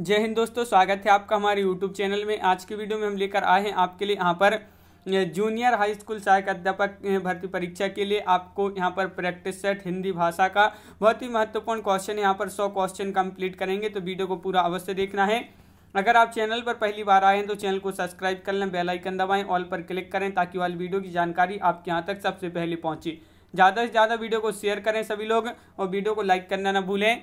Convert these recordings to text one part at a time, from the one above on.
जय हिंद दोस्तों स्वागत है आपका हमारे यूट्यूब चैनल में आज की वीडियो में हम लेकर आए हैं आपके लिए यहाँ पर जूनियर हाई स्कूल सहायक अध्यापक भर्ती परीक्षा के लिए आपको यहाँ पर प्रैक्टिस सेट हिंदी भाषा का बहुत ही महत्वपूर्ण क्वेश्चन यहाँ पर सौ क्वेश्चन कंप्लीट करेंगे तो वीडियो को पूरा अवश्य देखना है अगर आप चैनल पर पहली बार आए हैं तो चैनल को सब्सक्राइब कर लें बेलाइकन दबाएँ ऑल पर क्लिक करें ताकि वाली वीडियो की जानकारी आपके यहाँ तक सबसे पहले पहुँचे ज़्यादा से ज़्यादा वीडियो को शेयर करें सभी लोग और वीडियो को लाइक करना ना भूलें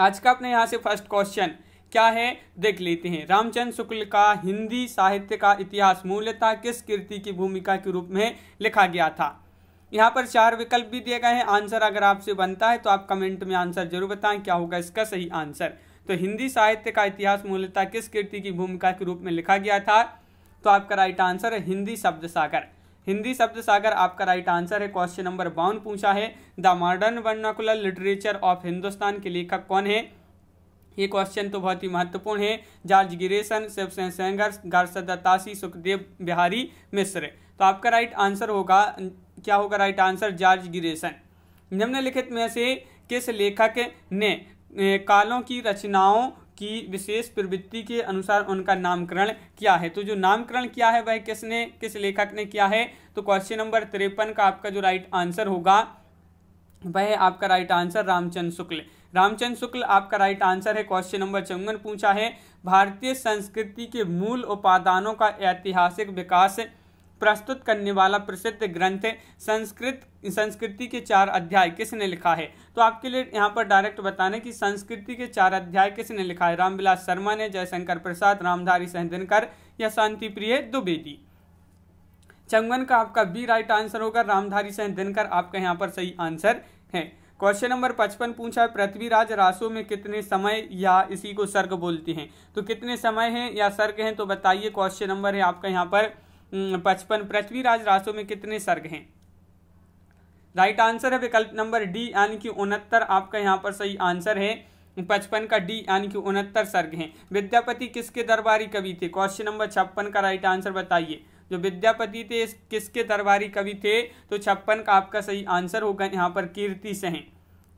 आज का अपने यहाँ से फर्स्ट क्वेश्चन क्या है देख लेते हैं रामचंद्र शुक्ल का हिंदी साहित्य का इतिहास मूलतः किस कीर्ति की भूमिका के रूप में लिखा गया था यहाँ पर चार विकल्प भी दिए गए हैं आंसर अगर आपसे बनता है तो आप कमेंट में आंसर जरूर बताएं क्या होगा इसका सही आंसर तो हिंदी साहित्य का इतिहास मूल्यता किस कीर्ति की भूमिका के रूप में लिखा गया था तो आपका राइट आंसर है हिंदी शब्द सागर हिंदी शब्द सागर आपका राइट आंसर है क्वेश्चन नंबर बावन पूछा है the modern vernacular literature of Hindustan के लेखक कौन है ये क्वेश्चन तो बहुत ही महत्वपूर्ण है जॉर्ज गिरेसन शिवसेन सेंगर गारसद सुखदेव बिहारी मिश्र तो आपका राइट आंसर होगा क्या होगा राइट आंसर जॉर्ज गिरेसन निम्नलिखित में से किस लेखक ने कालों की रचनाओं की विशेष प्रवृत्ति के अनुसार उनका नामकरण किया है तो जो नामकरण किया है वह किसने किस लेखक ने किया है तो क्वेश्चन नंबर तिरपन का आपका जो राइट आंसर होगा वह आपका राइट आंसर रामचंद्र शुक्ल रामचंद्र शुक्ल आपका राइट आंसर है क्वेश्चन नंबर चौवन पूछा है भारतीय संस्कृति के मूल उपादानों का ऐतिहासिक विकास प्रस्तुत करने वाला प्रसिद्ध ग्रंथ संस्कृत संस्कृति के चार अध्याय किसने लिखा है तो आपके लिए यहाँ पर डायरेक्ट बताने कि संस्कृति के चार अध्याय किसने लिखा है रामविलास शर्मा ने जयशंकर प्रसाद रामधारी सहजनकर या शांति प्रिय द्विवेदी चंगन का आपका बी राइट आंसर होगा रामधारी सह दिनकर आपका यहाँ पर सही आंसर है क्वेश्चन नंबर पचपन पूछा है पृथ्वीराज रासो में कितने समय या इसी को सर्ग बोलते हैं तो कितने समय हैं या सर्ग हैं तो बताइए क्वेश्चन नंबर है आपका यहाँ पर पचपन पृथ्वीराज रासो में कितने सर्ग हैं राइट आंसर है विकल्प नंबर डी यानी कि उनहत्तर आपका यहाँ पर सही आंसर है पचपन का डी यानी कि उनहत्तर सर्ग हैं विद्यापति किसके दरबारी कवि थे क्वेश्चन नंबर छप्पन का राइट आंसर बताइए जो विद्यापति थे किसके दरबारी कवि थे तो छप्पन का आपका सही आंसर होगा यहाँ पर कीर्ति सहें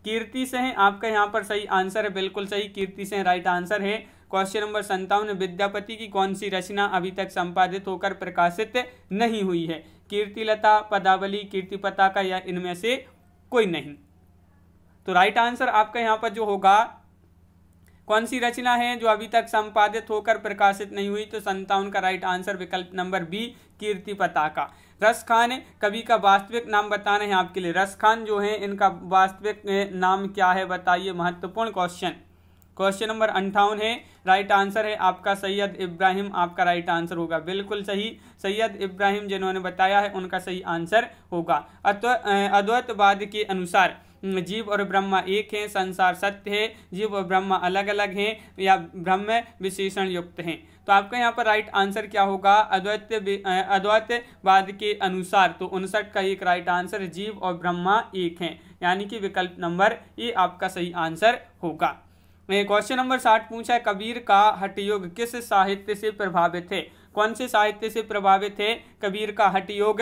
कीर्ति सहें आपका यहाँ पर सही आंसर है बिल्कुल सही कीर्ति सहें राइट आंसर है क्वेश्चन नंबर संतावन विद्यापति की कौन सी रचना अभी तक संपादित होकर प्रकाशित नहीं हुई है कीर्तिलता पदावली कीर्ति पताका या इनमें से कोई नहीं तो राइट आंसर आपका यहाँ पर जो होगा कौन सी रचना है जो अभी तक संपादित होकर प्रकाशित नहीं हुई तो संतावन का राइट आंसर विकल्प नंबर बी कीर्ति पताका रस खान कवि का वास्तविक नाम बताना है आपके लिए रस खान जो है इनका वास्तविक नाम क्या है बताइए महत्वपूर्ण क्वेश्चन क्वेश्चन नंबर अंठावन है राइट आंसर है आपका सैयद इब्राहिम आपका राइट आंसर होगा बिल्कुल सही सैयद इब्राहिम जिन्होंने बताया है उनका सही आंसर होगा अद्वैतवाद के अनुसार जीव और ब्रह्मा एक हैं संसार सत्य है जीव और ब्रह्मा अलग अलग हैं या ब्रह्म विशेषण युक्त हैं तो आपका यहाँ पर राइट आंसर क्या होगा अद्वैत अद्वैतवाद के अनुसार तो उनसठ का एक राइट आंसर जीव और ब्रह्मा एक हैं यानी कि विकल्प नंबर ये आपका सही आंसर होगा क्वेश्चन नंबर साठ पूछा है कबीर का हटयोग किस साहित्य से प्रभावित है कौन से साहित्य से प्रभावित है कबीर का हटयोग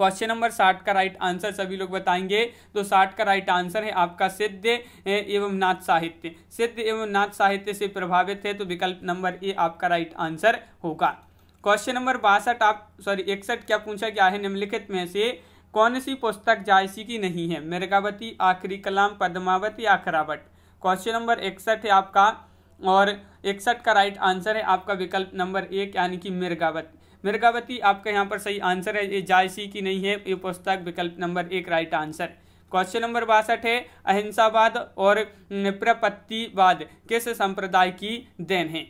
क्वेश्चन नंबर साठ का राइट आंसर सभी लोग बताएंगे तो साठ का राइट आंसर है आपका सिद्ध एवं नाथ साहित्य सिद्ध एवं नाथ साहित्य से प्रभावित है तो विकल्प नंबर ए आपका राइट आंसर होगा क्वेश्चन नंबर बासठ आप सॉरी इकसठ क्या पूछा गया है निम्नलिखित में से कौन सी पुस्तक जायसी की नहीं है मृगावती आखिरी कलाम पद्मावती आखरावट क्वेश्चन नंबर इकसठ है आपका और इकसठ का राइट आंसर है आपका विकल्प नंबर एक यानी कि मिर्गावत मिर्गावती आपका यहाँ पर सही आंसर है ये जायसी की नहीं है ये पुस्तक विकल्प नंबर एक राइट आंसर क्वेश्चन नंबर बासठ है अहिंसावाद और प्रपत्तिवाद किस संप्रदाय की देन है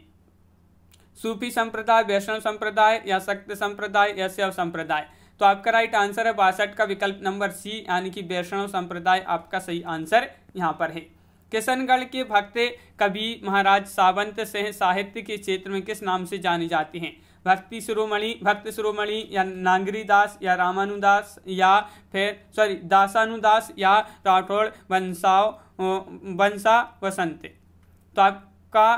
सूफी संप्रदाय वैष्णव संप्रदाय या सक्त संप्रदाय या शैव संप्रदाय तो आपका राइट आंसर है बासठ का विकल्प नंबर सी यानी कि वैष्णव संप्रदाय आपका सही आंसर यहाँ पर है किशनगढ़ के भक्त कवि महाराज सावंत से साहित्य के क्षेत्र में किस नाम से जाने जाते हैं भक्ति शिरोमणि भक्त शिरोमणि या नांगरी दास या रामानुदास या फिर सॉरी दासानुदास या राठौड़ बंसाव वंशा वसंत तो आपका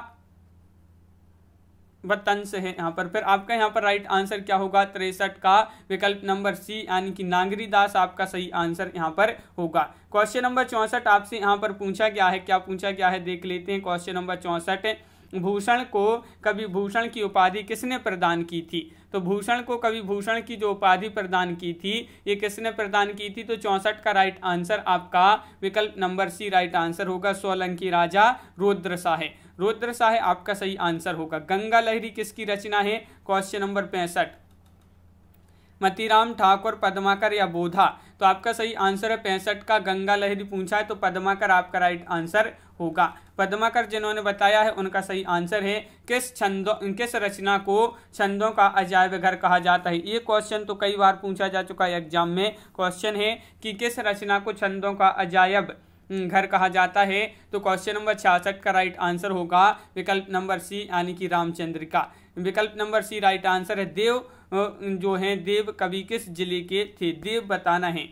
बर्तन है यहाँ पर फिर आपका यहाँ पर राइट आंसर क्या होगा तिरसठ का विकल्प नंबर सी यानी कि नागरी दास आपका सही आंसर यहाँ पर होगा क्वेश्चन नंबर चौंसठ आपसे यहाँ पर पूछा गया है क्या पूछा गया है देख लेते हैं क्वेश्चन नंबर चौंसठ भूषण को कभी भूषण की उपाधि किसने प्रदान की थी तो भूषण को कभी भूषण की जो उपाधि प्रदान की थी ये किसने प्रदान की थी तो चौंसठ का राइट आंसर आपका विकल्प नंबर सी राइट आंसर होगा सोलंकी राजा है रुद्र शाह आपका सही आंसर होगा गंगा लहरी किसकी रचना है क्वेश्चन नंबर पैंसठ मतीराम ठाकुर पद्माकर या बोधा तो आपका सही आंसर है पैंसठ का गंगा लहरी पूछा है तो पद्माकर आपका राइट आंसर होगा पद्माकर जिन्होंने बताया है उनका सही आंसर है किस छंदों किस रचना को छंदों का अजायब घर कहा जाता है ये क्वेश्चन तो कई बार पूछा जा चुका है एग्जाम में क्वेश्चन है कि किस रचना को छंदों का अजायब हम्म, घर कहा जाता है तो क्वेश्चन नंबर छियासठ का राइट आंसर होगा विकल्प नंबर सी यानी कि रामचंद्र का विकल्प नंबर सी राइट आंसर है देव जो है देव कवि किस जिले के थे देव बताना है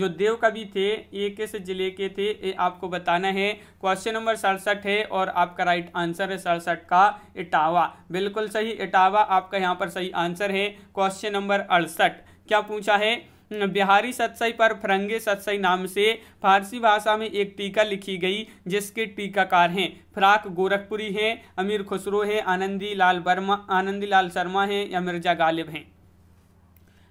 जो देव कवि थे ये किस जिले के थे ये आपको बताना है क्वेश्चन नंबर सड़सठ है और आपका राइट आंसर है सड़सठ का इटावा बिल्कुल सही इटावा आपका यहाँ पर सही आंसर है क्वेश्चन नंबर अड़सठ क्या पूछा है बिहारी सतसई पर फरंगे सतसई नाम से फारसी भाषा में एक टीका लिखी गई जिसके टीकाकार हैं फ्राक गोरखपुरी हैं अमीर खुसरो हैं आनंदी लाल वर्मा आनंदी लाल शर्मा हैं या मिर्जा गालिब हैं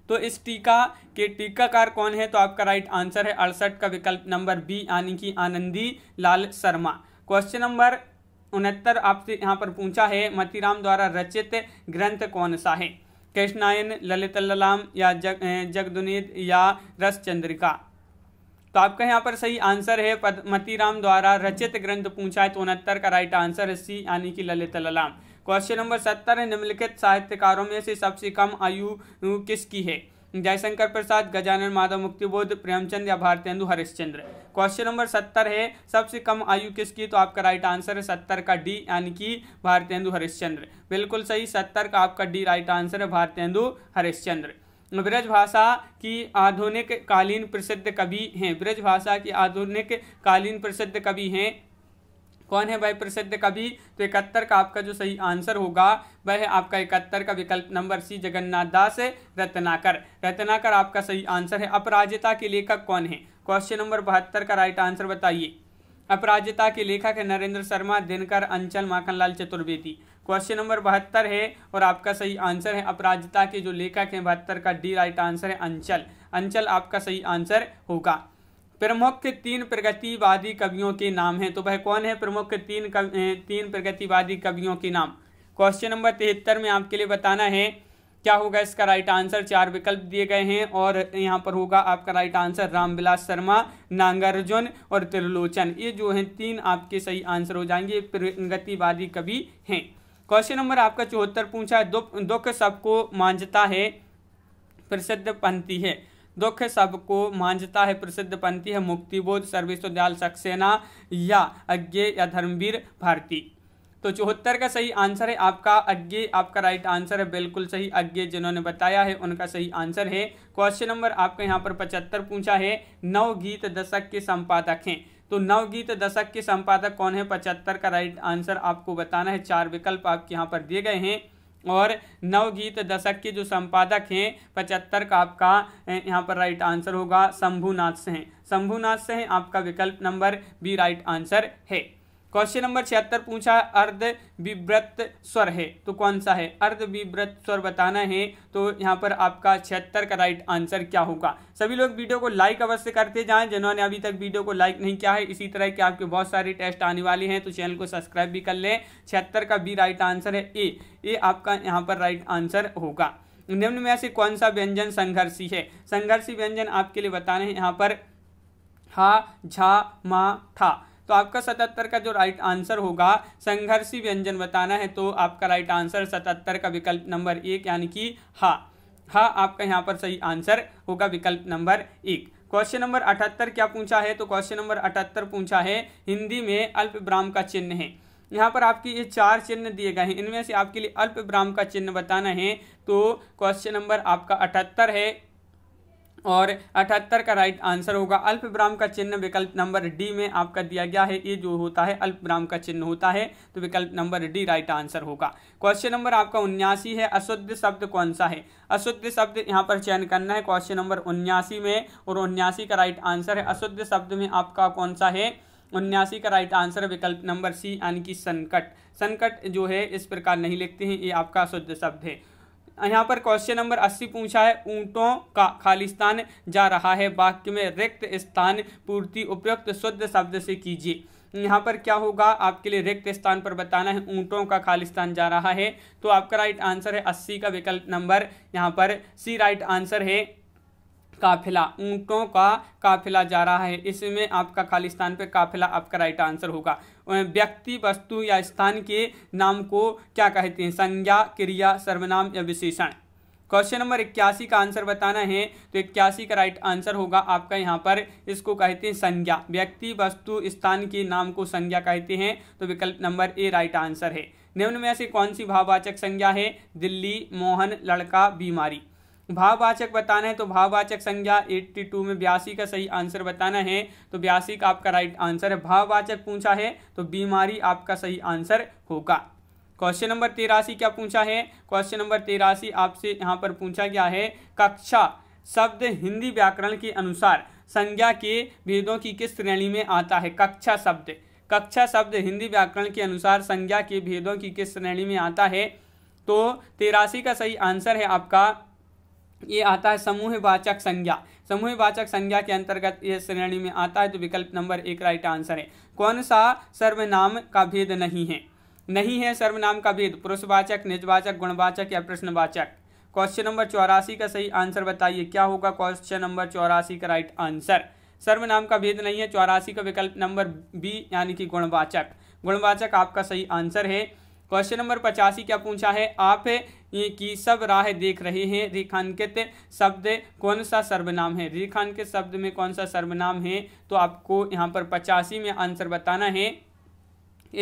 तो इस टीका के टीकाकार कौन है तो आपका राइट आंसर है अड़सठ का विकल्प नंबर बी यानी कि आनंदी लाल शर्मा क्वेश्चन नंबर उनहत्तर आपसे यहाँ पर पूछा है मतीराम द्वारा रचित ग्रंथ कौन सा है कृष्णायन ललित ललाम या जग जगदुनीत या रसचंद्रिका तो आपका यहाँ पर सही आंसर है पद्मती राम द्वारा रचित ग्रंथ पूछा है तो उनहत्तर का राइट आंसर है सी यानी कि ललित ललाम क्वेश्चन नंबर सत्तर निम्नलिखित साहित्यकारों में से सबसे कम आयु किसकी है जयशंकर प्रसाद गजानन माधव मुक्तिबोध प्रेमचंद या भारतेंदु हरिश्चंद्र क्वेश्चन नंबर सत्तर है सबसे कम आयु किसकी तो आपका राइट आंसर है सत्तर का डी यानी कि भारतेंदु हरिश्चंद्र बिल्कुल सही सत्तर का आपका डी राइट आंसर है भारतेंदु हरिश्चंद्र ब्रज भाषा की आधुनिक कालीन प्रसिद्ध कवि हैं ब्रज भाषा की आधुनिक कालीन प्रसिद्ध कवि हैं कौन है भाई प्रसिद्ध कवि तो इकहत्तर का आपका जो सही आंसर होगा वह है आपका इकहत्तर का विकल्प नंबर सी जगन्नाथ दास रत्नाकर रत्नाकर आपका सही आंसर है अपराजिता के लेखक कौन है क्वेश्चन नंबर बहत्तर का राइट आंसर बताइए अपराजिता के लेखक है नरेंद्र शर्मा दिनकर अंचल माखनलाल चतुर्वेदी क्वेश्चन नंबर बहत्तर है और आपका सही आंसर है अपराजिता के जो लेखक हैं बहत्तर का डी राइट आंसर है अंचल अंचल आपका सही आंसर होगा प्रमुख तीन प्रगतिवादी कवियों के नाम हैं तो वह कौन है प्रमुख तीन कव, तीन प्रगतिवादी कवियों के नाम क्वेश्चन नंबर तिहत्तर में आपके लिए बताना है क्या होगा इसका राइट आंसर चार विकल्प दिए गए हैं और यहाँ पर होगा आपका राइट आंसर रामविलास शर्मा नागार्जुन और त्रिलोचन ये जो हैं तीन आपके सही आंसर हो जाएंगे प्रगतिवादी कवि हैं क्वेश्चन नंबर आपका चौहत्तर पूछा है दुख दुख सबको मांझता है प्रसिद्ध पंथी है दुख सबको मांझता है प्रसिद्ध पंथी है मुक्तिबोध दयाल सक्सेना या अज्ञे या धर्मवीर भारती तो चौहत्तर का सही आंसर है आपका अज्ञे आपका राइट आंसर है बिल्कुल सही अज्ञे जिन्होंने बताया है उनका सही आंसर है क्वेश्चन नंबर आपका यहाँ पर पचहत्तर पूछा है नव गीत दशक के संपादक हैं तो नवगीत दशक के संपादक कौन है पचहत्तर का राइट आंसर आपको बताना है चार विकल्प आपके यहाँ पर दिए गए हैं और नवगीत दशक के जो संपादक हैं पचहत्तर का आपका यहाँ पर राइट आंसर होगा शंभुनाथ से हैं शंभुनाथ से हैं आपका विकल्प नंबर बी राइट आंसर है क्वेश्चन नंबर छिहत्तर पूछा अर्ध विव्रत स्वर है तो कौन सा है अर्ध विव्रत स्वर बताना है तो यहाँ पर आपका छिहत्तर का राइट आंसर क्या होगा सभी लोग वीडियो को लाइक अवश्य करते जाएं जिन्होंने अभी तक वीडियो को लाइक नहीं किया है इसी तरह के आपके बहुत सारे टेस्ट आने वाले हैं तो चैनल को सब्सक्राइब भी कर लें छिहत्तर का बी राइट आंसर है ए ए आपका यहाँ पर राइट आंसर होगा निम्न में से कौन सा व्यंजन संघर्षी है संघर्षी व्यंजन आपके लिए बताना है यहाँ पर हा झा मा था तो आपका सतहत्तर का जो राइट आंसर होगा संघर्षी व्यंजन बताना है तो आपका राइट आंसर सतहत्तर का विकल्प नंबर एक यानी कि हा हा आपका यहाँ पर सही आंसर होगा विकल्प नंबर एक क्वेश्चन नंबर अठहत्तर क्या पूछा है तो क्वेश्चन नंबर अठहत्तर पूछा है हिंदी में अल्प ब्राह्म का चिन्ह है यहाँ पर आपके ये चार चिन्ह दिए गए हैं इनमें से आपके लिए अल्प ब्राह्म का चिन्ह बताना है तो क्वेश्चन नंबर आपका अठहत्तर है और अठहत्तर का राइट आंसर होगा अल्प ब्राम का चिन्ह विकल्प नंबर डी में आपका दिया गया है ये जो होता है अल्प ब्राम का चिन्ह होता है तो विकल्प नंबर डी राइट आंसर होगा क्वेश्चन नंबर आपका उन्यासी है अशुद्ध शब्द कौन सा है अशुद्ध शब्द यहाँ पर चयन करना है क्वेश्चन नंबर उन्यासी में और उन्यासी का राइट आंसर है अशुद्ध शब्द में आपका कौन सा है उन्यासी का राइट आंसर विकल्प नंबर सी यानी कि संकट संकट जो है इस प्रकार नहीं लिखते हैं ये आपका अशुद्ध शब्द है यहाँ पर क्वेश्चन नंबर अस्सी पूछा है ऊँटों का खालिस्तान जा रहा है वाक्य में रिक्त स्थान पूर्ति उपयुक्त शुद्ध शब्द से कीजिए यहाँ पर क्या होगा आपके लिए रिक्त स्थान पर बताना है ऊँटों का खालिस्तान जा रहा है तो आपका राइट आंसर है अस्सी का विकल्प नंबर यहाँ पर सी राइट आंसर है काफिला ऊँटों का काफिला जा रहा है इसमें आपका खालिस्तान पे काफिला आपका राइट आंसर होगा व्यक्ति वस्तु या स्थान के नाम को क्या कहते हैं संज्ञा क्रिया सर्वनाम या विशेषण क्वेश्चन नंबर इक्यासी का आंसर बताना है तो इक्यासी का राइट आंसर होगा आपका यहाँ पर इसको कहते हैं संज्ञा व्यक्ति वस्तु स्थान के नाम को संज्ञा कहते हैं तो विकल्प नंबर ए राइट आंसर है निम्न में से कौन सी भाववाचक संज्ञा है दिल्ली मोहन लड़का बीमारी भाववाचक बताना है तो भाववाचक संज्ञा 82 में बयासी का सही आंसर बताना है तो बयासी का आपका राइट आंसर है भाववाचक पूछा है तो बीमारी आपका सही आंसर होगा क्वेश्चन नंबर तेरासी क्या पूछा है क्वेश्चन नंबर तेरासी आपसे यहाँ पर पूछा गया है कक्षा शब्द हिंदी व्याकरण के अनुसार संज्ञा के भेदों की किस श्रेणी में आता है कक्षा शब्द कक्षा शब्द हिंदी व्याकरण के अनुसार संज्ञा के भेदों की किस श्रेणी में आता है तो तेरासी का सही आंसर है आपका ये आता है समूह वाचक संज्ञा समूह वाचक संज्ञा के अंतर्गत यह श्रेणी में आता है तो विकल्प नंबर एक राइट आंसर है कौन सा सर्वनाम का भेद नहीं है नहीं है सर्वनाम का भेद पुरुषवाचक निजवाचक गुणवाचक या प्रश्नवाचक क्वेश्चन नंबर चौरासी का सही आंसर बताइए क्या होगा क्वेश्चन नंबर चौरासी का राइट आंसर सर्वनाम का भेद नहीं है चौरासी का विकल्प नंबर बी यानी कि गुणवाचक गुणवाचक आपका सही आंसर है क्वेश्चन नंबर पचासी क्या पूछा है आप की सब राह देख रहे हैं रेखांकित शब्द कौन सा सर्वनाम है रेखांकित शब्द में कौन सा सर्वनाम है तो आपको यहाँ पर पचासी में आंसर बताना है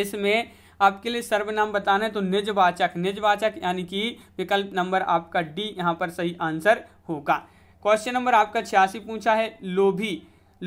इसमें आपके लिए सर्वनाम बताना है तो निजवाचक निजवाचक यानी कि विकल्प नंबर आपका डी यहाँ पर सही आंसर होगा क्वेश्चन नंबर आपका छियासी पूछा है लोभी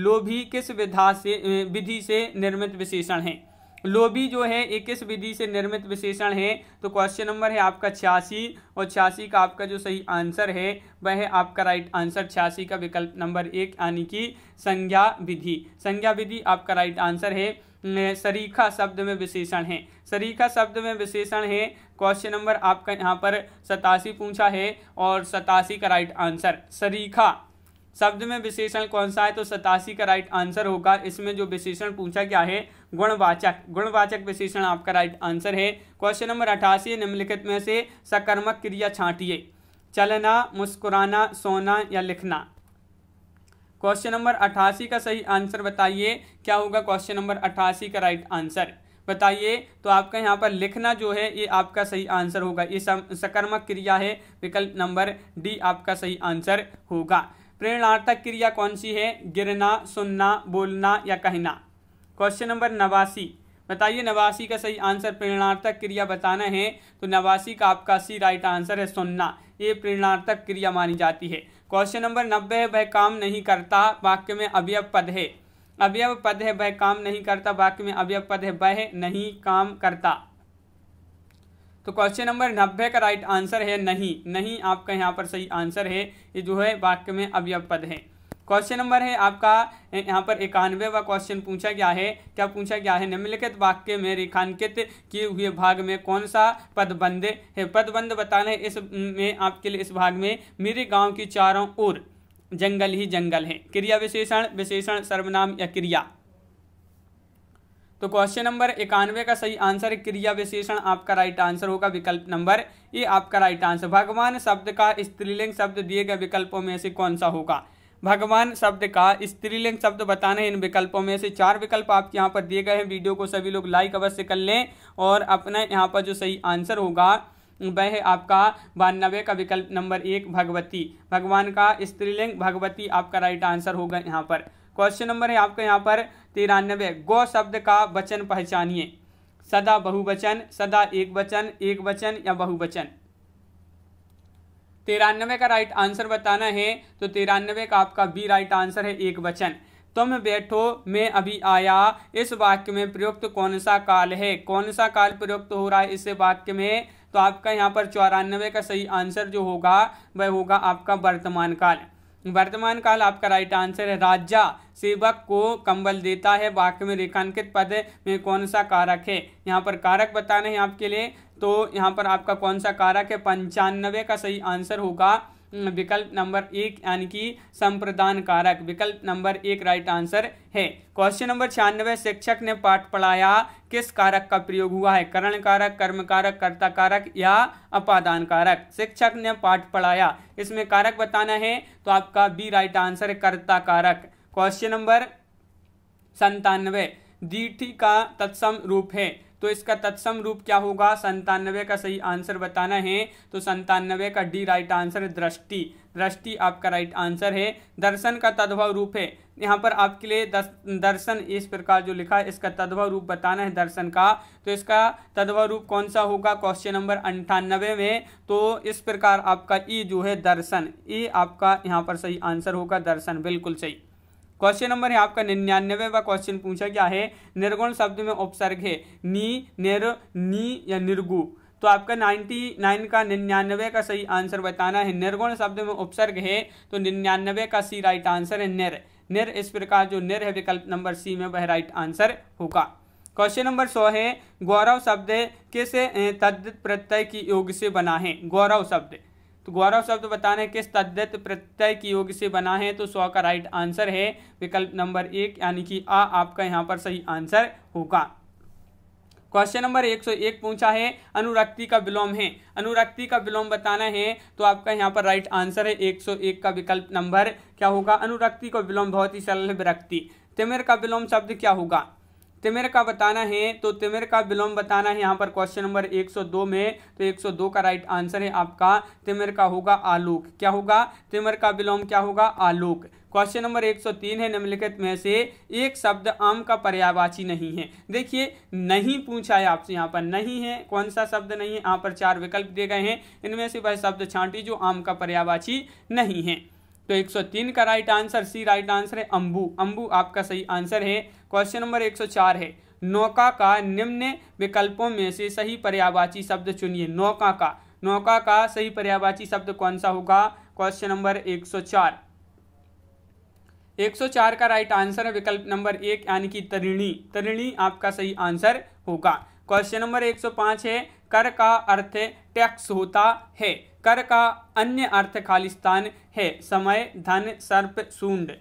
लोभी किस विधा से विधि से निर्मित विशेषण है लोभी जो है एक इस विधि से निर्मित विशेषण है तो क्वेश्चन नंबर है आपका छियासी और छियासी का आपका जो सही आंसर है वह है आपका राइट आंसर छियासी का विकल्प नंबर एक यानी कि संज्ञा विधि संज्ञा विधि आपका राइट आंसर है सरीखा शब्द में विशेषण है सरीखा शब्द में विशेषण है क्वेश्चन नंबर आपका यहाँ पर सतासी पूछा है और सतासी का राइट आंसर सरीखा शब्द में विशेषण कौन सा है तो सतासी का राइट आंसर होगा इसमें जो विशेषण पूछा गया है गुणवाचक गुणवाचक विशेषण आपका राइट आंसर है क्वेश्चन नंबर अठासी निम्नलिखित में से सकर्मक क्रिया छांटिए चलना मुस्कुराना सोना या लिखना क्वेश्चन नंबर अठासी का सही आंसर बताइए क्या होगा क्वेश्चन नंबर अठासी का राइट आंसर बताइए तो आपका यहाँ पर लिखना जो है ये आपका सही आंसर होगा ये सकर्मक क्रिया है विकल्प नंबर डी आपका सही आंसर होगा प्रेरणार्थक क्रिया कौन सी है गिरना सुनना बोलना या कहना क्वेश्चन नंबर नवासी बताइए नवासी का सही आंसर प्रेरणार्थक क्रिया बताना है तो नवासी का आपका सी राइट आंसर है सुनना ये प्रेरणार्थक क्रिया मानी जाती है क्वेश्चन नंबर नब्बे है वह काम नहीं करता वाक्य में अवयव पद है अवयव पद है वह काम नहीं करता वाक्य में अवयव पद है वह नहीं काम करता तो क्वेश्चन नंबर नब्बे का राइट आंसर है नहीं नहीं आपका यहाँ पर सही आंसर है ये जो है वाक्य में अवयव पद है क्वेश्चन नंबर है आपका यहाँ पर व क्वेश्चन पूछा गया है क्या पूछा गया है निम्नलिखित वाक्य में रेखांकित किए हुए भाग में कौन सा पदबंध है पदबंध बताना है इस में आपके लिए इस भाग में मेरे गांव की चारों ओर जंगल ही जंगल है क्रिया विशेषण विशेषण सर्वनाम या क्रिया तो क्वेश्चन नंबर इक्यानवे का सही आंसर क्रिया विशेषण आपका राइट आंसर होगा विकल्प नंबर ये आपका राइट आंसर भगवान शब्द का स्त्रीलिंग शब्द दिए गए विकल्पों में से कौन सा होगा भगवान शब्द का स्त्रीलिंग शब्द बताना है इन विकल्पों में से चार विकल्प आपके यहाँ पर दिए गए हैं वीडियो को सभी लोग लाइक अवश्य कर लें और अपना यहाँ पर जो सही आंसर होगा वह है आपका बानबे का विकल्प नंबर एक भगवती भगवान का स्त्रीलिंग भगवती आपका राइट आंसर होगा यहाँ पर क्वेश्चन नंबर है आपका यहाँ पर तिरानबे गौ शब्द का वचन पहचानिए सदा बहुवचन सदा एक वचन एक वचन या बहुवचन तिरानवे का राइट आंसर बताना है तो तिरानवे का आपका बी राइट आंसर है एक वचन तुम बैठो मैं अभी आया इस वाक्य में प्रयुक्त कौन सा काल है कौन सा काल प्रयुक्त हो रहा है इस वाक्य में तो आपका यहाँ पर चौरानवे का सही आंसर जो होगा वह होगा आपका वर्तमान काल वर्तमान काल आपका राइट आंसर है राजा सेवक को कंबल देता है वाक्य में रेखांकित पद में कौन सा कारक है यहाँ पर कारक बताना है आपके लिए तो यहाँ पर आपका कौन सा कारक है पंचानवे का सही आंसर होगा हम्म, विकल्प नंबर एक यानी कि संप्रदान कारक विकल्प नंबर एक राइट आंसर है क्वेश्चन नंबर छियानवे शिक्षक ने पाठ पढ़ाया किस कारक का प्रयोग हुआ है करण कारक कर्म कारक कर्ता कारक या अपादान कारक शिक्षक ने पाठ पढ़ाया इसमें कारक बताना है तो आपका बी राइट आंसर है कर्ता कारक क्वेश्चन नंबर संतानवे दीठी का तत्सम रूप है तो इसका तत्सम रूप क्या होगा संतानवे का सही आंसर बताना है तो संतानवे का डी राइट आंसर है दृष्टि दृष्टि आपका राइट आंसर है दर्शन का तद्भव रूप है यहाँ पर आपके लिए दर्शन इस प्रकार जो लिखा है इसका तद्भव रूप बताना है दर्शन का तो इसका तद्भव रूप कौन सा होगा क्वेश्चन नंबर अंठानबे में तो इस प्रकार आपका ई जो है दर्शन ई आपका यहाँ पर सही आंसर होगा दर्शन बिल्कुल सही क्वेश्चन नंबर है आपका निन्यानवे का क्वेश्चन पूछा गया है निर्गुण शब्द में उपसर्ग है नी निर नी या निर्गु तो आपका 99 का निन्यानवे का सही आंसर बताना है निर्गुण शब्द में उपसर्ग है तो निन्यानवे का सी राइट आंसर है निर निर इस प्रकार जो निर है विकल्प नंबर सी में वह राइट आंसर होगा क्वेश्चन नंबर सौ है गौरव शब्द किस तद प्रत्यय की योग से बना है गौरव शब्द तो गौरव शब्द बताना है किस तद्दत प्रत्यय की योग से बना है तो सौ का राइट आंसर है विकल्प नंबर एक यानी कि आ आपका यहाँ पर सही आंसर होगा क्वेश्चन नंबर 101 पूछा है अनुरक्ति का विलोम है अनुरक्ति का विलोम बताना है तो आपका यहाँ पर राइट आंसर है 101 का विकल्प नंबर क्या होगा अनुरक्ति का विलोम बहुत ही सरल है विरक्ति तिमिर का विलोम शब्द क्या होगा तिमिर का बताना है तो तिमिर का विलोम बताना है यहाँ पर क्वेश्चन नंबर 102 में तो 102 का राइट आंसर है आपका तिमिर का होगा आलोक क्या होगा तिमिर का विलोम क्या होगा आलोक क्वेश्चन नंबर 103 है निम्नलिखित में से एक शब्द आम का पर्यावाची नहीं है देखिए नहीं पूछा है आपसे यहाँ पर नहीं है कौन सा शब्द नहीं है यहाँ पर चार विकल्प दिए गए हैं इनमें से वह शब्द छांटी जो आम का पर्यावाची नहीं है तो 103 का right answer C right answer है अंबू अंबू आपका सही आंसर है क्वेश्चन नंबर 104 है नौका का निम्न विकल्पों में से सही पर्यावाची शब्द चुनिए नौका का नौका का सही पर्यावाची शब्द कौन सा होगा क्वेश्चन नंबर 104 104 का राइट आंसर है विकल्प नंबर एक यानी कि तरिणी तरिणी आपका सही आंसर होगा क्वेश्चन नंबर 105 है कर का अर्थ टैक्स होता है कर का अन्य अर्थ खालिस्तान है समय धन सर्प सूंड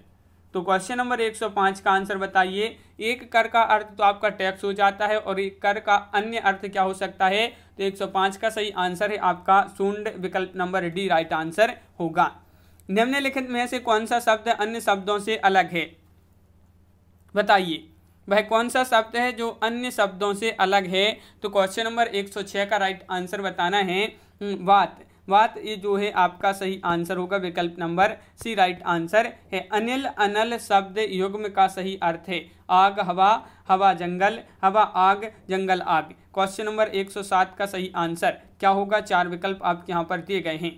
तो क्वेश्चन नंबर 105 का आंसर बताइए एक कर का अर्थ तो आपका टैक्स हो जाता है और एक कर का अन्य अर्थ क्या हो सकता है तो 105 का सही आंसर है आपका सूंड विकल्प नंबर डी राइट आंसर होगा निम्नलिखित में से कौन सा शब्द अन्य शब्दों से अलग है बताइए वह कौन सा शब्द है जो अन्य शब्दों से अलग है तो क्वेश्चन नंबर 106 का राइट आंसर बताना है हम्म, वात वात ये जो है आपका सही आंसर होगा विकल्प नंबर सी राइट आंसर है अनिल अनल शब्द युग्म का सही अर्थ है आग हवा हवा जंगल हवा आग जंगल आग क्वेश्चन नंबर 107 का सही आंसर क्या होगा चार विकल्प आपके यहाँ पर दिए गए हैं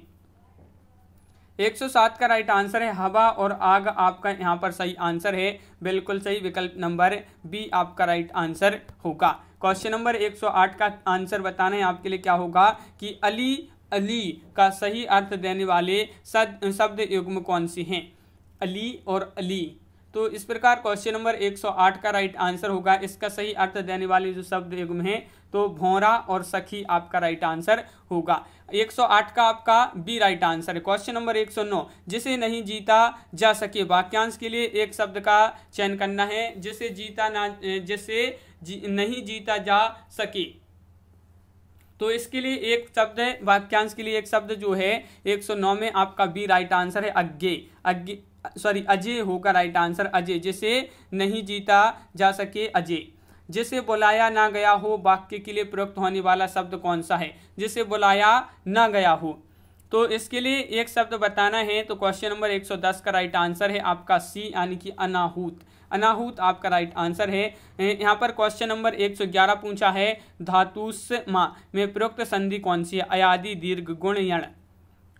107 का राइट आंसर है हवा और आग आपका यहाँ पर सही आंसर है बिल्कुल सही विकल्प नंबर बी आपका राइट आंसर होगा क्वेश्चन नंबर 108 का आंसर बताना है आपके लिए क्या होगा कि अली अली का सही अर्थ देने वाले शब्द युग्म कौन सी हैं अली और अली तो इस प्रकार क्वेश्चन नंबर 108 का राइट आंसर होगा इसका सही अर्थ देने वाले जो शब्द युग्म हैं तो भौरा और सखी आपका राइट आंसर होगा 108 का आपका बी राइट आंसर है क्वेश्चन नंबर 109 जिसे नहीं जीता जा सके वाक्यांश के लिए एक शब्द का चयन करना है जिसे जीता ना जिसे जी, नहीं जीता जा सके तो इसके लिए एक शब्द है वाक्यांश के लिए एक शब्द जो है 109 में आपका बी राइट आंसर है अज्ञे अज्ञे सॉरी अजय होगा राइट आंसर अजय जिसे नहीं जीता जा सके अजय जिसे बुलाया ना गया हो वाक्य के लिए प्रयुक्त होने वाला शब्द कौन सा है जिसे बुलाया ना गया हो तो इसके लिए एक शब्द बताना है तो क्वेश्चन नंबर 110 का राइट आंसर है आपका सी यानी कि अनाहूत अनाहूत आपका राइट आंसर है यहाँ पर क्वेश्चन नंबर 111 पूछा है धातुस माँ में प्रयुक्त संधि कौन सी है अयादि दीर्घ गुण यण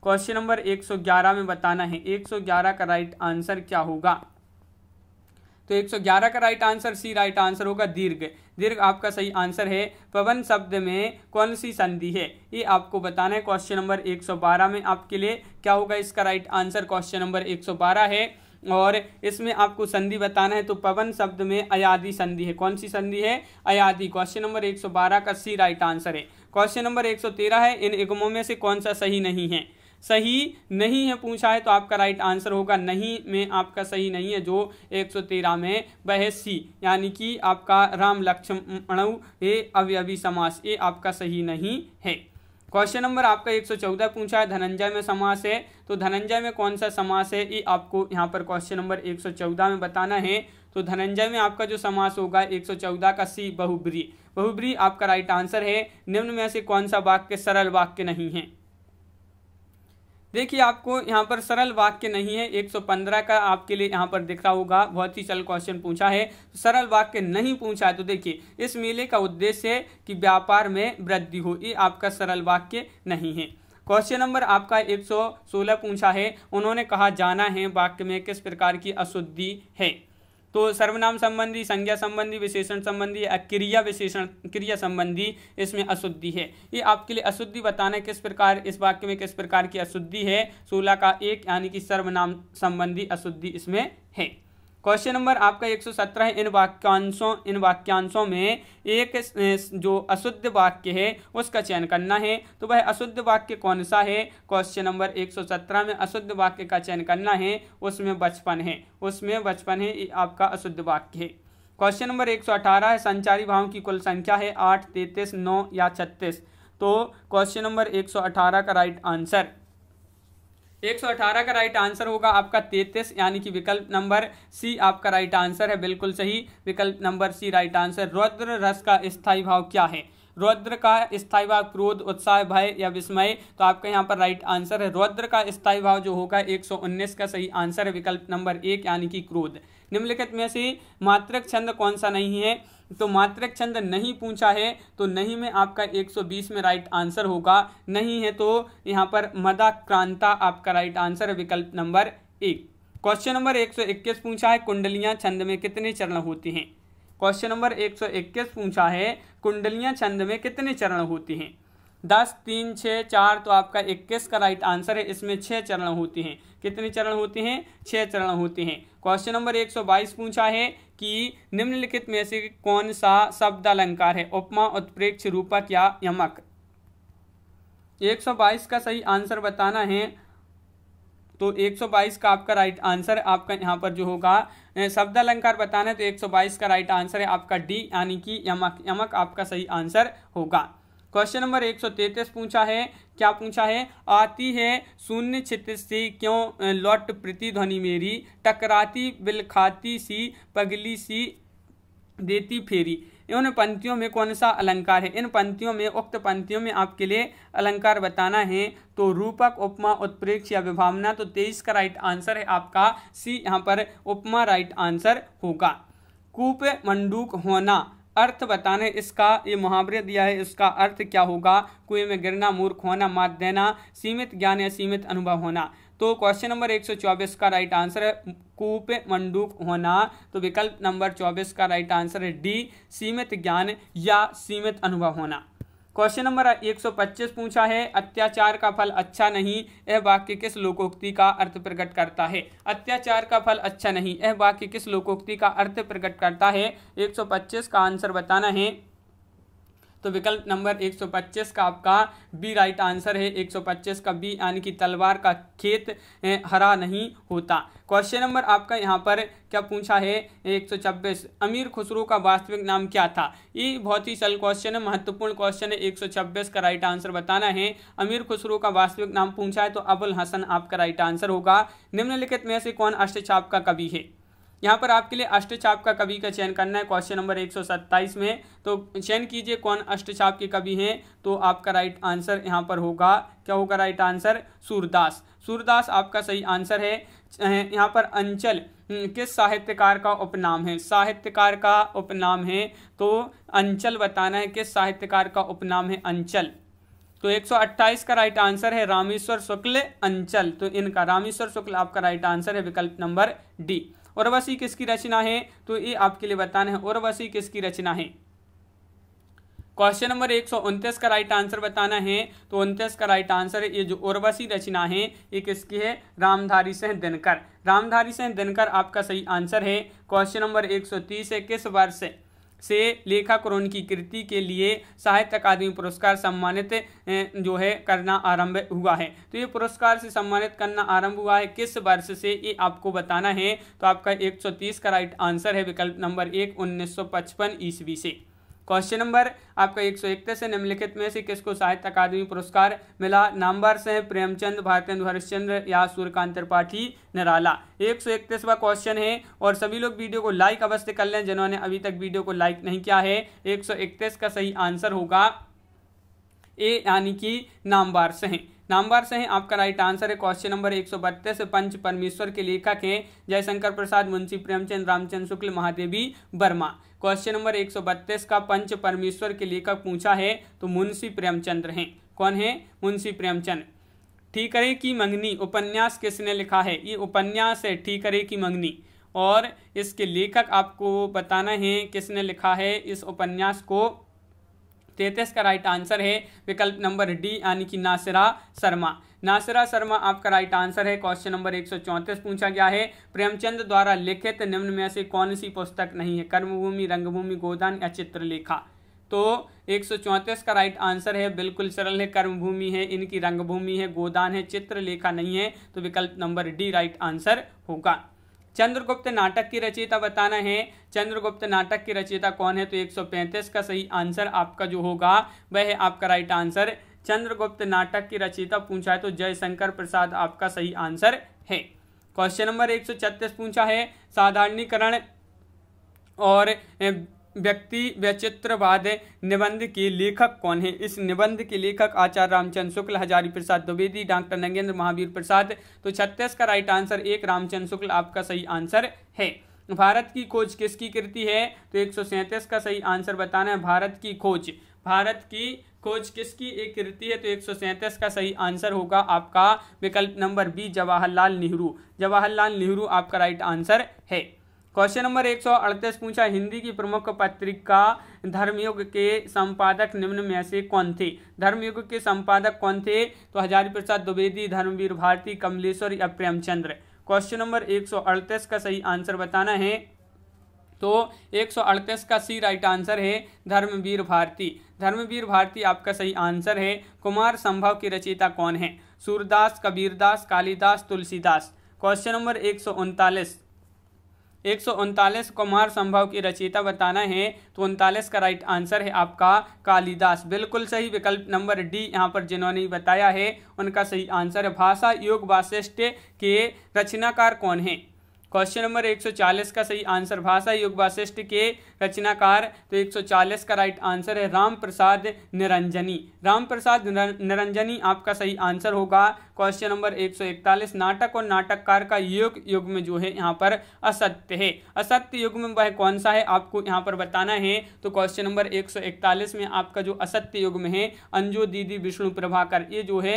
क्वेश्चन नंबर 111 में बताना है 111 का राइट आंसर क्या होगा तो 111 का right answer C right answer होगा दीर्घ दीर्घ आपका सही आंसर है पवन शब्द में कौन सी संधि है ये आपको बताना है क्वेश्चन नंबर 112 में आपके लिए क्या होगा इसका राइट आंसर क्वेश्चन नंबर 112 है और इसमें आपको संधि बताना है तो पवन शब्द में अयाधि संधि है कौन सी संधि है अयाधि क्वेश्चन नंबर 112 का सी राइट आंसर है क्वेश्चन नंबर 113 है इन एगमों में से कौन सा सही नहीं है सही नहीं है पूछा है तो आपका राइट आंसर होगा नहीं में आपका सही नहीं है जो 113 में बहस सी यानी कि आपका राम लक्ष्मण ये अवयवी समास ये आपका सही नहीं है क्वेश्चन नंबर आपका 114 पूछा है धनंजय में समास है तो धनंजय में कौन सा समास है ये आपको यहाँ पर क्वेश्चन नंबर 114 में बताना है तो धनंजय में आपका जो समास होगा 114 का सी बहुब्री बहुब्री आपका राइट आंसर है निम्न में से कौन सा वाक्य सरल वाक्य नहीं है देखिए आपको यहाँ पर सरल वाक्य नहीं है 115 का आपके लिए यहाँ पर दिख रहा होगा बहुत ही सरल क्वेश्चन पूछा है तो सरल वाक्य नहीं पूछा है तो देखिए इस मेले का उद्देश्य है कि व्यापार में वृद्धि हो ये आपका सरल वाक्य नहीं है क्वेश्चन नंबर आपका 116 पूछा है उन्होंने कहा जाना है वाक्य में किस प्रकार की अशुद्धि है तो सर्वनाम संबंधी संज्ञा संबंधी विशेषण संबंधी या क्रिया विशेषण क्रिया संबंधी इसमें अशुद्धि है ये आपके लिए अशुद्धि बताना किस प्रकार इस वाक्य में किस प्रकार की अशुद्धि है सोलह का एक यानी कि सर्वनाम संबंधी अशुद्धि इसमें है क्वेश्चन नंबर आपका 117 है इन वाक्यांशों इन वाक्यांशों में एक जो अशुद्ध वाक्य है उसका चयन करना है तो वह अशुद्ध वाक्य कौन सा है क्वेश्चन नंबर 117 में अशुद्ध वाक्य का चयन करना है उसमें बचपन है उसमें बचपन है आपका अशुद्ध वाक्य है क्वेश्चन नंबर 118 है संचारी भावों की कुल संख्या है आठ तैतीस नौ या छत्तीस तो क्वेश्चन नंबर अठारह का राइट आंसर 118 का राइट आंसर होगा आपका तैतीस यानी कि विकल्प नंबर सी आपका राइट आंसर है बिल्कुल सही विकल्प नंबर सी राइट आंसर रौद्र रस का स्थायी भाव क्या है रौद्र का स्थायी भाव क्रोध उत्साह भय या विस्मय तो आपका यहाँ पर राइट आंसर है रौद्र का स्थायी भाव जो होगा 119 का सही आंसर है विकल्प नंबर एक यानी कि क्रोध निम्नलिखित में से मातृक छंद कौन सा नहीं है तो मात्रक छंद नहीं पूछा है तो नहीं में आपका 120 में राइट आंसर होगा नहीं है तो यहाँ पर मदा क्रांता आपका राइट आंसर है विकल्प नंबर एक क्वेश्चन नंबर 121 पूछा है कुंडलियाँ छंद में कितने चरण होते हैं क्वेश्चन नंबर 121 पूछा है कुंडलियाँ छंद में कितने चरण होते हैं दस तीन छः चार तो आपका इक्कीस का राइट आंसर है इसमें छः चरण होते हैं कितने चरण होते हैं छः चरण होते हैं क्वेश्चन नंबर एक सौ बाईस पूछा है कि निम्नलिखित में से कौन सा शब्द अलंकार है उपमा उत्प्रेक्ष रूपक या यमक 122 का सही आंसर बताना है तो 122 का आपका राइट आंसर आपका यहाँ पर जो होगा शब्द अलंकार बताना है तो 122 का राइट आंसर है आपका डी यानी कि यमक यमक आपका सही आंसर होगा क्वेश्चन नंबर एक सौ तैतीस पूछा है क्या पूछा है आती है शून्य क्षेत्र सी क्यों लौट प्रतिध्वनि मेरी टकराती बिलखाती सी पगली सी देती फेरी इन पंक्तियों में कौन सा अलंकार है इन पंक्तियों में उक्त पंक्तियों में आपके लिए अलंकार बताना है तो रूपक उपमा उत्प्रेक्ष या विभावना तो तेईस का राइट आंसर है आपका सी यहाँ पर उपमा राइट आंसर होगा कूप मंडूक होना अर्थ बताने इसका ये मुहावरे दिया है इसका अर्थ क्या होगा कुएं में गिरना मूर्ख होना मात देना सीमित ज्ञान या सीमित अनुभव होना तो क्वेश्चन नंबर 124 का राइट आंसर है कूप मंडूक होना तो विकल्प नंबर 24 का राइट आंसर है डी सीमित ज्ञान या सीमित अनुभव होना क्वेश्चन नंबर 125 पूछा है अत्याचार का फल अच्छा नहीं यह वाक्य किस लोकोक्ति का अर्थ प्रकट करता है अत्याचार का फल अच्छा नहीं यह वाक्य किस लोकोक्ति का अर्थ प्रकट करता है 125 का आंसर बताना है तो विकल्प नंबर 125 का आपका बी राइट आंसर है 125 का बी यानी कि तलवार का खेत हरा नहीं होता क्वेश्चन नंबर आपका यहाँ पर क्या पूछा है 126 अमीर खुसरो का वास्तविक नाम क्या था ये बहुत ही सरल क्वेश्चन है महत्वपूर्ण क्वेश्चन है 126 का राइट आंसर बताना है अमीर खुसरो का वास्तविक नाम पूछा है तो अबुल हसन आपका राइट आंसर होगा निम्नलिखित में से कौन अष्टछाप का कवि है यहाँ पर आपके लिए अष्टचाप का कवि का चयन करना है क्वेश्चन नंबर 127 में तो चयन कीजिए कौन अष्टचाप के कवि हैं तो आपका राइट आंसर यहाँ पर होगा क्या होगा राइट आंसर सूरदास सूरदास आपका सही आंसर है यहाँ पर अंचल हम्म, किस साहित्यकार का उपनाम है साहित्यकार का उपनाम है तो अंचल बताना है किस साहित्यकार का उपनाम है अंचल तो 128 का राइट आंसर है रामेश्वर शुक्ल अंचल तो इनका रामेश्वर शुक्ल आपका राइट आंसर है विकल्प नंबर डी उर्वशी किसकी रचना है तो ये आपके लिए बताना है उर्वशी किसकी रचना है क्वेश्चन नंबर एक सौ उनतीस का राइट आंसर बताना है तो उनतीस का राइट आंसर ये जो उर्वशी रचना है ये किसकी है रामधारी सिंह दिनकर रामधारी सिंह दिनकर आपका सही आंसर है क्वेश्चन नंबर एक सौ तीस है किस वर्ष से लेखा और की कृति के लिए साहित्य अकादमी पुरस्कार सम्मानित जो है करना आरंभ हुआ है तो ये पुरस्कार से सम्मानित करना आरंभ हुआ है किस वर्ष से ये आपको बताना है तो आपका 130 का राइट आंसर है विकल्प नंबर एक 1955 ईस्वी से क्वेश्चन नंबर आपका एक सौ इकतीस है निम्नलिखित में से किसको साहित्य अकादमी पुरस्कार मिला नंबर है प्रेमचंद भारतेंद्र हरिश्चंद्र या सूर्यकांत त्रिपाठी निराला एक सौ इकतीसवा क्वेश्चन है और सभी लोग वीडियो को लाइक अवश्य कर लें जिन्होंने अभी तक वीडियो को लाइक नहीं किया है एक सौ इकतीस का सही आंसर होगा ए यानी कि नामवार नामबार नामवार हैं आपका राइट आंसर है क्वेश्चन नंबर एक सौ बत्तीस पंच परमेश्वर के लेखक हैं जयशंकर प्रसाद मुंशी प्रेमचंद रामचंद्र शुक्ल महादेवी वर्मा क्वेश्चन नंबर एक का पंच परमेश्वर के लेखक पूछा है तो मुंशी प्रेमचंद्र हैं कौन है मुंशी प्रेमचंद ठीक रे की मंगनी उपन्यास किसने लिखा है ये उपन्यास है ठीक रे की मंगनी और इसके लेखक आपको बताना है किसने लिखा है इस उपन्यास को तैतीस का राइट आंसर है विकल्प नंबर डी यानी कि नासिरा शर्मा नासिरा शर्मा आपका राइट आंसर है क्वेश्चन नंबर एक पूछा गया है प्रेमचंद द्वारा लिखित निम्न में से कौन सी पुस्तक नहीं है कर्मभूमि रंगभूमि गोदान या चित्रलेखा तो एक का राइट आंसर है बिल्कुल सरल है कर्मभूमि है इनकी रंगभूमि है गोदान है चित्रलेखा नहीं है तो विकल्प नंबर डी राइट आंसर होगा चंद्रगुप्त नाटक की रचयिता बताना है चंद्रगुप्त नाटक की रचयिता कौन है तो 135 का सही आंसर आपका जो होगा वह है आपका राइट आंसर चंद्रगुप्त नाटक की रचयिता पूछा है तो जयशंकर प्रसाद आपका सही आंसर है क्वेश्चन नंबर छत्तीस पूछा है साधारणीकरण और व्यक्ति वैचित्रवाद निबंध के लेखक कौन है इस निबंध के लेखक आचार्य रामचंद्र शुक्ल हजारी प्रसाद द्विवेदी डॉक्टर नगेंद्र महावीर प्रसाद तो छत्तीस का राइट आंसर एक रामचंद्र शुक्ल आपका सही आंसर है भारत की खोज किसकी कृति है तो एक का सही आंसर बताना है भारत की खोज भारत की खोज किसकी एक कृति है तो एक का सही आंसर होगा आपका विकल्प नंबर बी जवाहरलाल नेहरू जवाहरलाल नेहरू आपका राइट आंसर है क्वेश्चन नंबर एक पूछा हिंदी की प्रमुख पत्रिका धर्मयुग के संपादक निम्न में से कौन थे धर्मयुग के संपादक कौन थे तो हजारी प्रसाद द्विवेदी धर्मवीर भारती कमलेश्वर या प्रेमचंद्र क्वेश्चन नंबर एक का सही आंसर बताना है तो एक का सी राइट आंसर है धर्मवीर भारती धर्मवीर भारती आपका सही आंसर है कुमार संभव की रचयिता कौन है सूरदास कबीरदास कालिदास तुलसीदास क्वेश्चन नंबर एक एक सौ उनतालीस कुमार संभव की रचयिता बताना है तो उनतालीस का राइट आंसर है आपका कालिदास बिल्कुल सही विकल्प नंबर डी यहाँ पर जिन्होंने बताया है उनका सही आंसर है भाषा योग वाशिष्ट के रचनाकार कौन है क्वेश्चन नंबर 140 का सही आंसर भाषा युग वाशिष्ठ के रचनाकार तो 140 का राइट आंसर है राम प्रसाद निरंजनी राम प्रसाद निरंजनी आपका सही आंसर होगा क्वेश्चन नंबर 141 नाटक और नाटककार का युग युग में जो है यहाँ पर असत्य है असत्य युग में वह कौन सा है आपको यहाँ पर बताना है तो क्वेश्चन नंबर एक में आपका जो असत्य युग में है अंजो दीदी विष्णु प्रभाकर ये जो है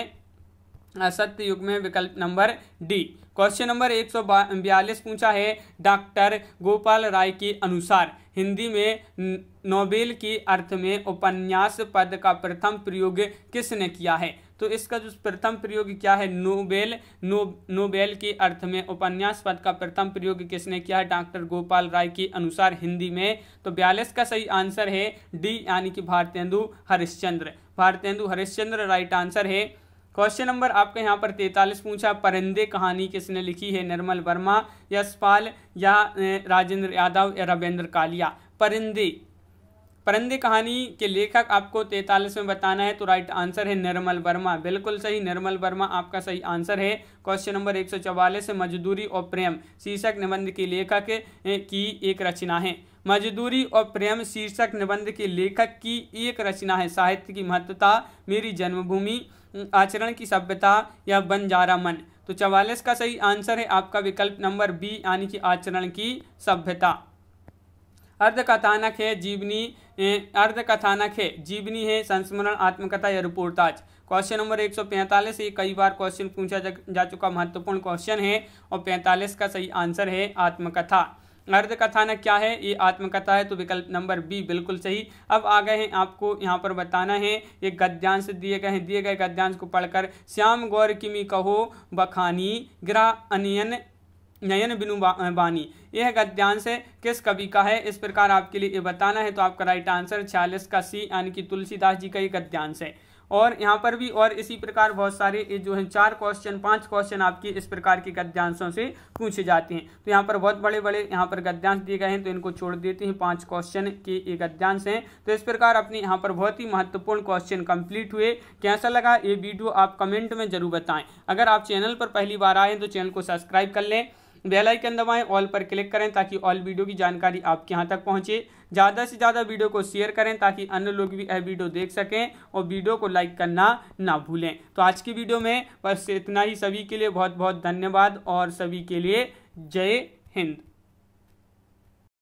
सत्य युग में विकल्प नंबर डी क्वेश्चन नंबर एक सौ बयालीस पूछा है डॉक्टर गोपाल राय के अनुसार हिंदी में नोबेल के अर्थ में उपन्यास पद का प्रथम प्रयोग किसने किया है तो इसका जो प्रथम प्रयोग क्या है नोबेल नो नोबेल के अर्थ में उपन्यास पद का प्रथम प्रयोग किसने किया है डॉक्टर गोपाल राय के अनुसार हिंदी में तो बयालीस का सही आंसर है डी यानी कि भारतेंदु हरिश्चंद्र भारतेंदु हरिश्चंद्र राइट आंसर है क्वेश्चन नंबर आपके यहाँ पर तैतालीस पूछा परिंदे कहानी किसने लिखी है निर्मल वर्मा यशपाल या राजेंद्र यादव या रविंद्र कालिया परिंदे परिंदे कहानी के लेखक आपको तैतालीस में बताना है तो राइट आंसर है निर्मल वर्मा बिल्कुल सही निर्मल वर्मा आपका सही आंसर है क्वेश्चन नंबर एक सौ चवालीस मजदूरी और प्रेम शीर्षक निबंध के लेखक की एक रचना है मजदूरी और प्रेम शीर्षक निबंध के लेखक की एक रचना है साहित्य की महत्वता मेरी जन्मभूमि आचरण की सभ्यता या रहा मन तो चवालीस का सही आंसर है आपका विकल्प नंबर बी यानी कि आचरण की सभ्यता अर्धकथानक है जीवनी अर्धकथानक है जीवनी है संस्मरण आत्मकथा या रिपोर्टाज क्वेश्चन नंबर 145 ये कई बार क्वेश्चन पूछा जा, जा चुका महत्वपूर्ण क्वेश्चन है और 45 का सही आंसर है आत्मकथा अर्धकथा न क्या है ये आत्मकथा है तो विकल्प नंबर बी बिल्कुल सही अब आ गए हैं आपको यहाँ पर बताना है ये गद्यांश दिए गए हैं दिए गए गद्यांश को पढ़कर श्याम गौर किमी कहो बखानी ग्रह अनियन नयन बिनु बानी यह गद्यांश किस कवि का है इस प्रकार आपके लिए ये बताना है तो आपका राइट आंसर छियालीस का सी यानी कि तुलसीदास जी का ये गद्यांश है और यहाँ पर भी और इसी प्रकार बहुत सारे जो है चार क्वेश्चन पांच क्वेश्चन आपके इस प्रकार के गद्यांशों से पूछे जाते हैं तो यहाँ पर बहुत बड़े बड़े यहाँ पर गद्यांश दिए गए हैं तो इनको छोड़ देते हैं पांच क्वेश्चन के ये गद्यांश हैं तो इस प्रकार अपने यहाँ पर बहुत ही महत्वपूर्ण क्वेश्चन कंप्लीट हुए कैसा लगा ये वीडियो आप कमेंट में जरूर बताएं अगर आप चैनल पर पहली बार आए तो चैनल को सब्सक्राइब कर लें बेल आइकन दबाएं ऑल पर क्लिक करें ताकि ऑल वीडियो की जानकारी आपके यहाँ तक पहुँचे ज़्यादा से ज़्यादा वीडियो को शेयर करें ताकि अन्य लोग भी यह वीडियो देख सकें और वीडियो को लाइक करना ना भूलें तो आज की वीडियो में बस इतना ही सभी के लिए बहुत बहुत धन्यवाद और सभी के लिए जय हिंद